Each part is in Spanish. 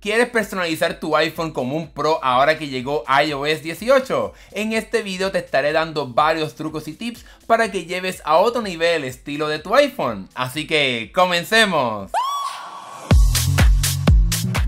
¿Quieres personalizar tu iPhone como un Pro ahora que llegó iOS 18? En este video te estaré dando varios trucos y tips para que lleves a otro nivel el estilo de tu iPhone. Así que, comencemos.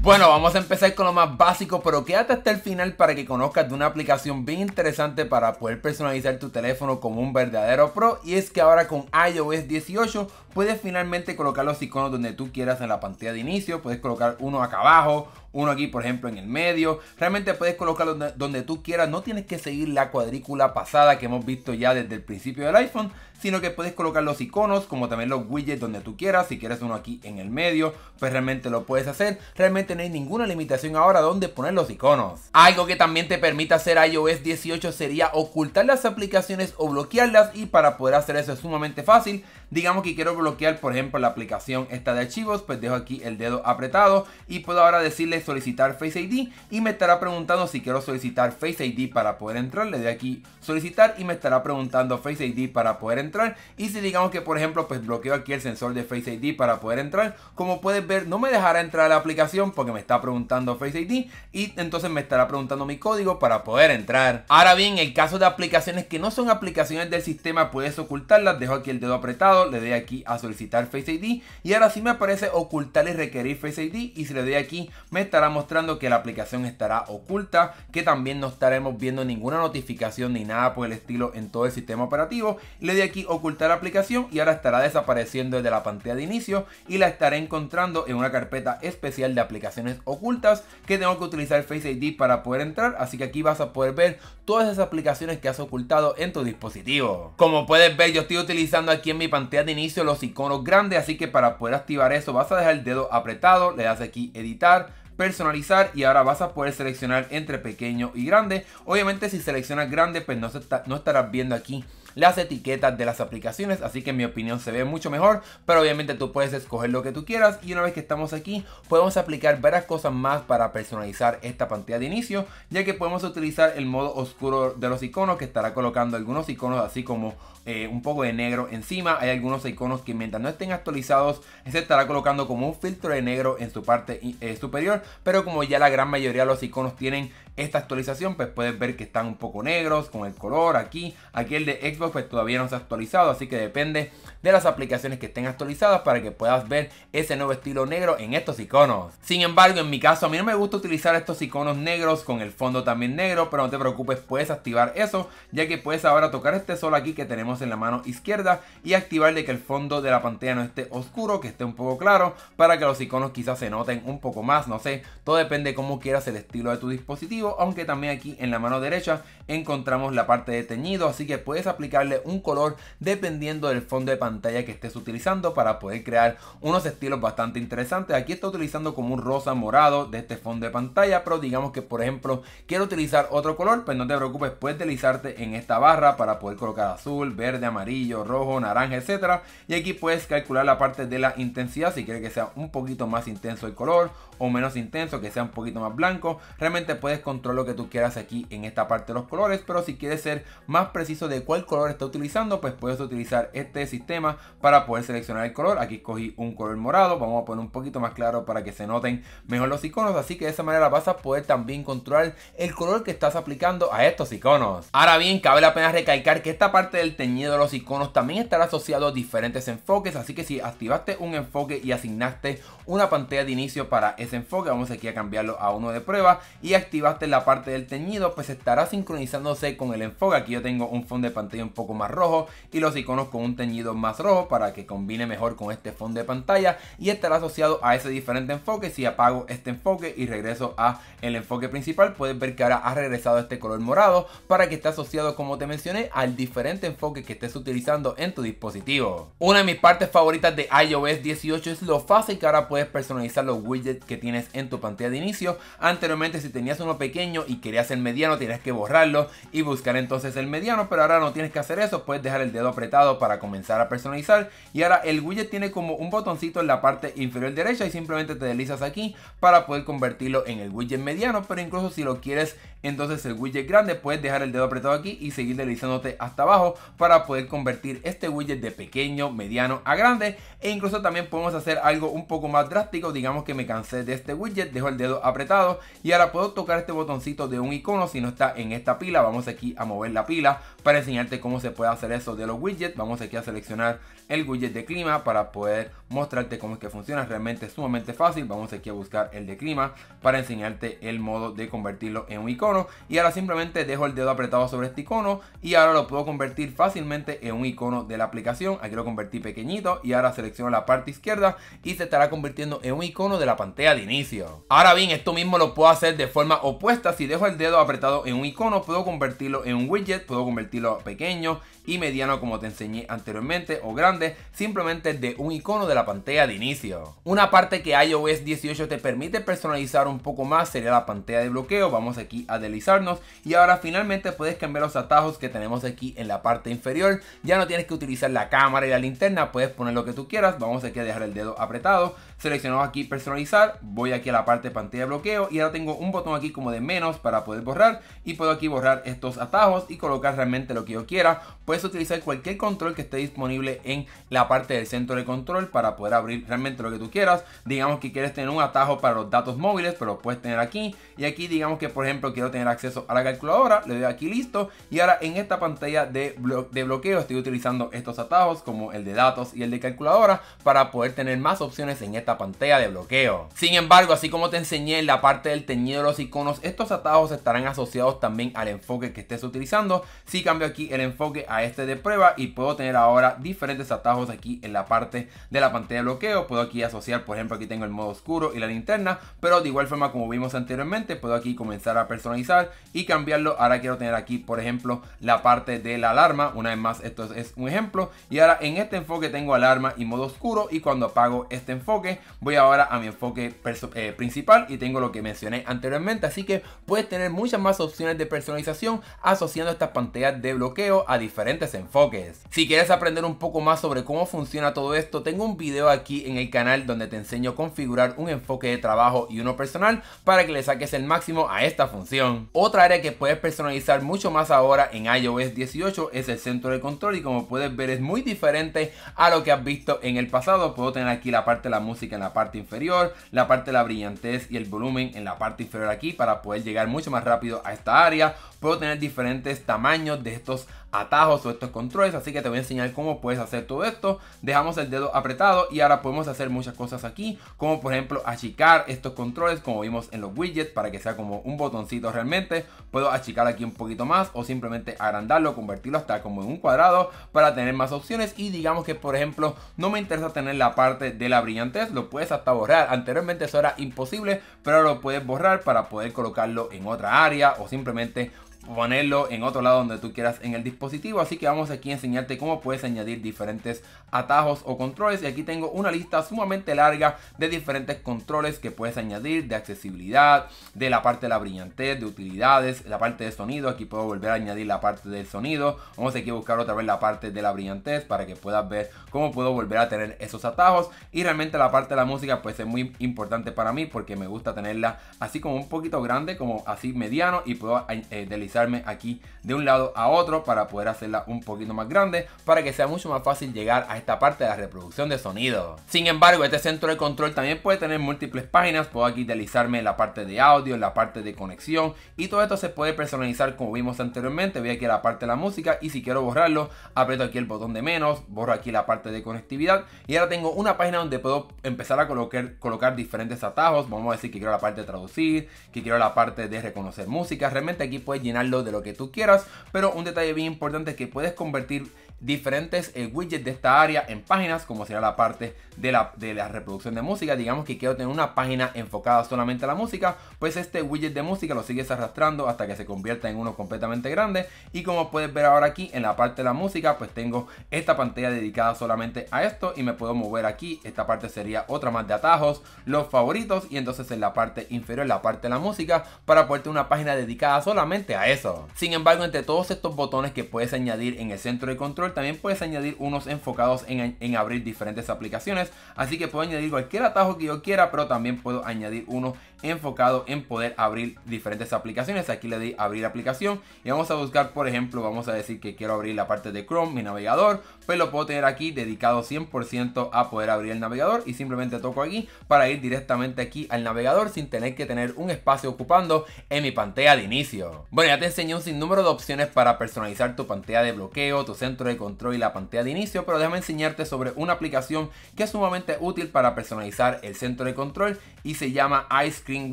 Bueno, vamos a empezar con lo más básico, pero quédate hasta el final para que conozcas de una aplicación bien interesante para poder personalizar tu teléfono como un verdadero pro. Y es que ahora con iOS 18 puedes finalmente colocar los iconos donde tú quieras en la pantalla de inicio. Puedes colocar uno acá abajo, uno aquí por ejemplo en el medio. Realmente puedes colocarlo donde, tú quieras, no tienes que seguir la cuadrícula pasada que hemos visto ya desde el principio del iPhone, sino que puedes colocar los iconos como también los widgets donde tú quieras. Si quieres uno aquí en el medio, pues realmente lo puedes hacer. Realmente Tener ninguna limitación ahora donde poner los iconos. Algo que también te permite hacer iOS 18 sería ocultar las aplicaciones o bloquearlas y para poder hacer eso es sumamente fácil. Digamos que quiero bloquear por ejemplo la aplicación esta de archivos, pues dejo aquí el dedo apretado y puedo ahora decirle solicitar Face ID y me estará preguntando si quiero solicitar Face ID para poder entrar. Le doy aquí solicitar y me estará preguntando Face ID para poder entrar. Y si digamos que por ejemplo pues bloqueo aquí el sensor de Face ID para poder entrar, como puedes ver no me dejará entrar la aplicación que me está preguntando Face ID y entonces me estará preguntando mi código para poder entrar. Ahora bien, el caso de aplicaciones que no son aplicaciones del sistema, puedes ocultarlas. Dejo aquí el dedo apretado, le doy aquí a solicitar Face ID y ahora sí me aparece ocultar y requerir Face ID y si le doy aquí me estará mostrando que la aplicación estará oculta, que también no estaremos viendo ninguna notificación ni nada por el estilo en todo el sistema operativo. Le doy aquí ocultar aplicación y ahora estará desapareciendo desde la pantalla de inicio y la estaré encontrando en una carpeta especial de aplicaciones ocultas que tengo que utilizar Face ID para poder entrar, así que aquí vas a poder ver todas esas aplicaciones que has ocultado en tu dispositivo. Como puedes ver, yo estoy utilizando aquí en mi pantalla de inicio los iconos grandes, así que para poder activar eso vas a dejar el dedo apretado, le das aquí editar, personalizar y ahora vas a poder seleccionar entre pequeño y grande. Obviamente si seleccionas grande pues no, se no estarás viendo aquí las etiquetas de las aplicaciones, así que en mi opinión se ve mucho mejor, pero obviamente tú puedes escoger lo que tú quieras y una vez que estamos aquí podemos aplicar varias cosas más para personalizar esta pantalla de inicio, ya que podemos utilizar el modo oscuro de los iconos que estará colocando algunos iconos así como eh, un poco de negro encima, hay algunos iconos que mientras no estén actualizados se estará colocando como un filtro de negro en su parte eh, superior, pero como ya la gran mayoría de los iconos tienen esta actualización, pues puedes ver que están un poco negros con el color aquí, aquí el de pues todavía no se ha actualizado, así que depende de las aplicaciones que estén actualizadas para que puedas ver ese nuevo estilo negro en estos iconos. Sin embargo, en mi caso, a mí no me gusta utilizar estos iconos negros con el fondo también negro, pero no te preocupes, puedes activar eso, ya que puedes ahora tocar este sol aquí que tenemos en la mano izquierda y activar de que el fondo de la pantalla no esté oscuro, que esté un poco claro, para que los iconos quizás se noten un poco más, no sé, todo depende de cómo quieras el estilo de tu dispositivo, aunque también aquí en la mano derecha encontramos la parte de teñido, así que puedes aplicar un color dependiendo del fondo de pantalla que estés utilizando para poder crear unos estilos bastante interesantes. Aquí está utilizando como un rosa morado de este fondo de pantalla, pero digamos que por ejemplo quiero utilizar otro color, pues no te preocupes, puedes deslizarte en esta barra para poder colocar azul, verde, amarillo, rojo, naranja, etcétera. Y aquí puedes calcular la parte de la intensidad si quieres que sea un poquito más intenso el color o menos intenso, que sea un poquito más blanco. Realmente puedes controlar lo que tú quieras aquí en esta parte de los colores, pero si quieres ser más preciso de cuál color está utilizando, pues puedes utilizar este sistema para poder seleccionar el color. Aquí escogí un color morado, vamos a poner un poquito más claro para que se noten mejor los iconos, así que de esa manera vas a poder también controlar el color que estás aplicando a estos iconos. Ahora bien, cabe la pena recalcar que esta parte del teñido de los iconos también estará asociado a diferentes enfoques, así que si activaste un enfoque y asignaste una pantalla de inicio para ese enfoque vamos aquí a cambiarlo a uno de prueba y activaste la parte del teñido, pues estará sincronizándose con el enfoque. Aquí yo tengo un fondo de pantalla un poco más rojo y los iconos con un teñido más rojo para que combine mejor con este fondo de pantalla y estará asociado a ese diferente enfoque. Si apago este enfoque y regreso a el enfoque principal, puedes ver que ahora ha regresado este color morado para que esté asociado, como te mencioné, al diferente enfoque que estés utilizando en tu dispositivo. Una de mis partes favoritas de iOS 18 es lo fácil que ahora puedes personalizar los widgets que tienes en tu pantalla de inicio. Anteriormente si tenías uno pequeño y querías el mediano tienes que borrarlo y buscar entonces el mediano, pero ahora no tienes que hacer eso, puedes dejar el dedo apretado para comenzar a personalizar y ahora el widget tiene como un botoncito en la parte inferior derecha y simplemente te deslizas aquí para poder convertirlo en el widget mediano, pero incluso si lo quieres entonces el widget grande puedes dejar el dedo apretado aquí y seguir deslizándote hasta abajo para poder convertir este widget de pequeño, mediano a grande e incluso también podemos hacer algo un poco más drástico, digamos que me cansé de de este widget, dejo el dedo apretado y ahora puedo tocar este botoncito de un icono si no está en esta pila. Vamos aquí a mover la pila para enseñarte cómo se puede hacer eso de los widgets. Vamos aquí a seleccionar el widget de clima para poder mostrarte cómo es que funciona. Realmente es sumamente fácil. Vamos aquí a buscar el de clima para enseñarte el modo de convertirlo en un icono. Y ahora simplemente dejo el dedo apretado sobre este icono y ahora lo puedo convertir fácilmente en un icono de la aplicación. Aquí lo convertí pequeñito y ahora selecciono la parte izquierda y se estará convirtiendo en un icono de la pantalla de inicio. Ahora bien, esto mismo lo puedo hacer de forma opuesta. Si dejo el dedo apretado en un icono, puedo convertirlo en un widget, puedo convertirlo estilo pequeño y mediano como te enseñé anteriormente o grande, simplemente de un icono de la pantalla de inicio. Una parte que iOS 18 te permite personalizar un poco más sería la pantalla de bloqueo, vamos aquí a deslizarnos y ahora finalmente puedes cambiar los atajos que tenemos aquí en la parte inferior, ya no tienes que utilizar la cámara y la linterna, puedes poner lo que tú quieras, vamos aquí a dejar el dedo apretado, seleccionamos aquí personalizar, voy aquí a la parte de pantalla de bloqueo y ahora tengo un botón aquí como de menos para poder borrar y puedo aquí borrar estos atajos y colocar realmente lo que yo quiera, puedes utilizar cualquier control que esté disponible en la parte del centro de control para poder abrir realmente lo que tú quieras. Digamos que quieres tener un atajo para los datos móviles, pero lo puedes tener aquí. Y aquí digamos que por ejemplo quiero tener acceso a la calculadora, le doy aquí listo. Y ahora en esta pantalla de, de bloqueo estoy utilizando estos atajos como el de datos y el de calculadora para poder tener más opciones en esta pantalla de bloqueo. Sin embargo, así como te enseñé en la parte del teñido de los iconos, estos atajos estarán asociados también al enfoque que estés utilizando. Si cambio aquí el enfoque a este de prueba y puedo tener ahora diferentes atajos aquí en la parte de la pantalla de bloqueo. Puedo aquí asociar, por ejemplo, aquí tengo el modo oscuro y la linterna, pero de igual forma como vimos anteriormente, puedo aquí comenzar a personalizar y cambiarlo. Ahora quiero tener aquí, por ejemplo, la parte de la alarma. Una vez más, esto es un ejemplo. Y ahora en este enfoque tengo alarma y modo oscuro y cuando apago este enfoque, voy ahora a mi enfoque eh, principal y tengo lo que mencioné anteriormente. Así que puedes tener muchas más opciones de personalización asociando estas pantallas de bloqueo a diferentes enfoques. Si quieres aprender un poco más sobre cómo funciona todo esto, tengo un video aquí en el canal donde te enseño a configurar un enfoque de trabajo y uno personal para que le saques el máximo a esta función. Otra área que puedes personalizar mucho más ahora en iOS 18 es el centro de control y como puedes ver es muy diferente a lo que has visto en el pasado. Puedo tener aquí la parte de la música en la parte inferior, la parte de la brillantez y el volumen en la parte inferior aquí para poder llegar mucho más rápido a esta área. Puedo tener diferentes tamaños de estos atajos o estos controles, así que te voy a enseñar cómo puedes hacer todo esto. Dejamos el dedo apretado y ahora podemos hacer muchas cosas aquí, como por ejemplo achicar estos controles como vimos en los widgets para que sea como un botoncito realmente. Puedo achicar aquí un poquito más o simplemente agrandarlo, convertirlo hasta como en un cuadrado para tener más opciones y digamos que por ejemplo no me interesa tener la parte de la brillantez, lo puedes hasta borrar. Anteriormente eso era imposible, pero lo puedes borrar para poder colocarlo en otra área o simplemente ponerlo en otro lado donde tú quieras en el dispositivo. Así que vamos aquí a enseñarte cómo puedes añadir diferentes atajos o controles. Y aquí tengo una lista sumamente larga de diferentes controles que puedes añadir de accesibilidad, de la parte de la brillantez, de utilidades, la parte de sonido. Aquí puedo volver a añadir la parte del sonido. Vamos aquí a buscar otra vez la parte de la brillantez para que puedas ver cómo puedo volver a tener esos atajos. Y realmente la parte de la música pues es muy importante para mí porque me gusta tenerla así como un poquito grande, como así mediano y puedo eh, eh, deslizarme aquí de un lado a otro para poder hacerla un poquito más grande para que sea mucho más fácil llegar a esta parte de la reproducción de sonido. Sin embargo, este centro de control también puede tener múltiples páginas, puedo aquí deslizarme la parte de audio, en la parte de conexión y todo esto se puede personalizar como vimos anteriormente, voy aquí a la parte de la música y si quiero borrarlo, aprieto aquí el botón de menos, borro aquí la parte de conectividad y ahora tengo una página donde puedo empezar a colocar, colocar diferentes atajos, vamos a decir que quiero la parte de traducir, que quiero la parte de reconocer música, realmente aquí puedes llenar lo de lo que tú quieras, pero un detalle bien importante es que puedes convertir diferentes eh, widgets de esta área en páginas, como será la parte de la, de la reproducción de música. Digamos que quiero tener una página enfocada solamente a la música, pues este widget de música lo sigues arrastrando hasta que se convierta en uno completamente grande. Y como puedes ver ahora aquí en la parte de la música, pues tengo esta pantalla dedicada solamente a esto y me puedo mover aquí. Esta parte sería otra más de atajos, los favoritos y entonces en la parte inferior, la parte de la música, para ponerte una página dedicada solamente a eso. Sin embargo, entre todos estos botones que puedes añadir en el centro de control, también puedes añadir unos enfocados en, abrir diferentes aplicaciones. Así que puedo añadir cualquier atajo que yo quiera, pero también puedo añadir uno enfocado en poder abrir diferentes aplicaciones. Aquí le di abrir aplicación y vamos a buscar, por ejemplo, vamos a decir que quiero abrir la parte de Chrome, mi navegador, pues lo puedo tener aquí dedicado 100% a poder abrir el navegador y simplemente toco aquí para ir directamente aquí al navegador sin tener que tener un espacio ocupando en mi pantalla de inicio. Bueno, ya te enseñó un sinnúmero de opciones para personalizar tu pantalla de bloqueo, tu centro de control y la pantalla de inicio, pero déjame enseñarte sobre una aplicación que es sumamente útil para personalizar el centro de control y se llama Ice Cream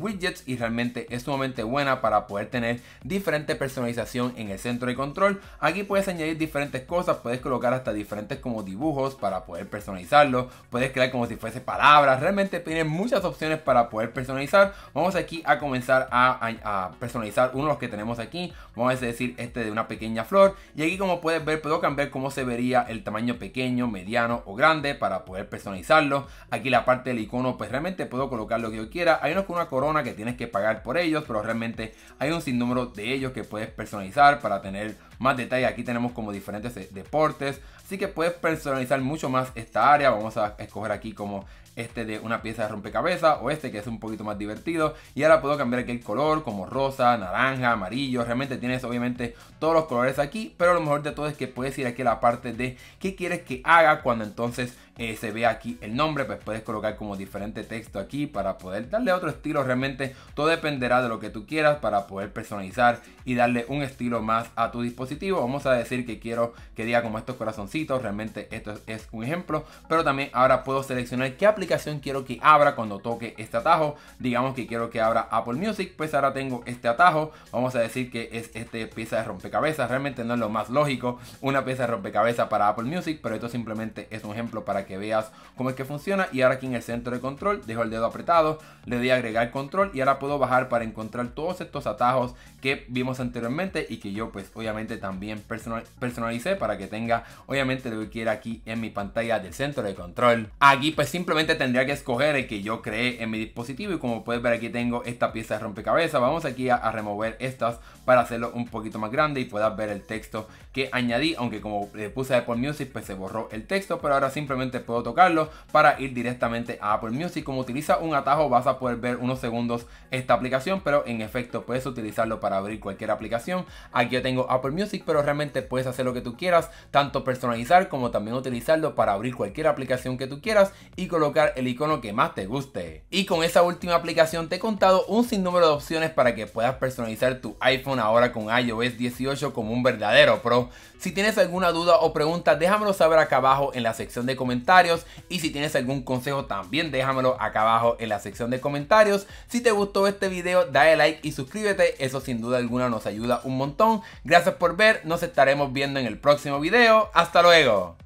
Widgets y realmente es sumamente buena para poder tener diferente personalización en el centro de control. Aquí puedes añadir diferentes cosas, puedes colocar hasta diferentes como dibujos para poder personalizarlo, puedes crear como si fuese palabras, realmente tiene muchas opciones para poder personalizar. Vamos aquí a comenzar a, personalizar uno de los que tenemos aquí, vamos a decir este de una pequeña flor y aquí como puedes ver puedo cambiar cómo se vería el tamaño pequeño, mediano o grande para poder personalizarlo. Aquí la parte del icono pues realmente puedo colocar lo que yo quiera. Hay unos con una corona que tienes que pagar por ellos, pero realmente hay un sinnúmero de ellos que puedes personalizar para tener más detalle. Aquí tenemos como diferentes deportes. Así que puedes personalizar mucho más esta área. Vamos a escoger aquí como este de una pieza de rompecabezas o este que es un poquito más divertido. Y ahora puedo cambiar aquí el color como rosa, naranja, amarillo. Realmente tienes obviamente todos los colores aquí. Pero lo mejor de todo es que puedes ir aquí a la parte de qué quieres que haga cuando entonces eh, se vea aquí el nombre. Pues puedes colocar como diferente texto aquí para poder darle otro estilo. Realmente todo dependerá de lo que tú quieras para poder personalizar y darle un estilo más a tu disposición Vamos a decir que quiero que diga como estos corazoncitos, realmente esto es un ejemplo, pero también ahora puedo seleccionar qué aplicación quiero que abra cuando toque este atajo. Digamos que quiero que abra Apple Music, pues ahora tengo este atajo. Vamos a decir que es este pieza de rompecabezas, realmente no es lo más lógico, una pieza de rompecabezas para Apple Music, pero esto simplemente es un ejemplo para que veas cómo es que funciona. Y ahora aquí en el centro de control, dejo el dedo apretado, le doy a agregar control y ahora puedo bajar para encontrar todos estos atajos que vimos anteriormente y que yo pues obviamente también personal, personalicé para que tenga obviamente lo que quiera aquí en mi pantalla del centro de control. Aquí pues simplemente tendría que escoger el que yo creé en mi dispositivo y como puedes ver aquí tengo esta pieza de rompecabezas. Vamos aquí a, remover estas para hacerlo un poquito más grande y puedas ver el texto que añadí, aunque como le puse Apple Music pues se borró el texto, pero ahora simplemente puedo tocarlo para ir directamente a Apple Music. Como utiliza un atajo vas a poder ver unos segundos esta aplicación, pero en efecto puedes utilizarlo para abrir cualquier aplicación. Aquí yo tengo Apple Music pero realmente puedes hacer lo que tú quieras, tanto personalizar como también utilizarlo para abrir cualquier aplicación que tú quieras y colocar el icono que más te guste. Y con esa última aplicación te he contado un sinnúmero de opciones para que puedas personalizar tu iPhone ahora con iOS 18 como un verdadero pro. Si tienes alguna duda o pregunta, déjamelo saber acá abajo en la sección de comentarios y si tienes algún consejo también déjamelo acá abajo en la sección de comentarios. Si te gustó este video, dale like y suscríbete, eso sin duda alguna nos ayuda un montón. Gracias por ver, nos estaremos viendo en el próximo video. ¡Hasta luego!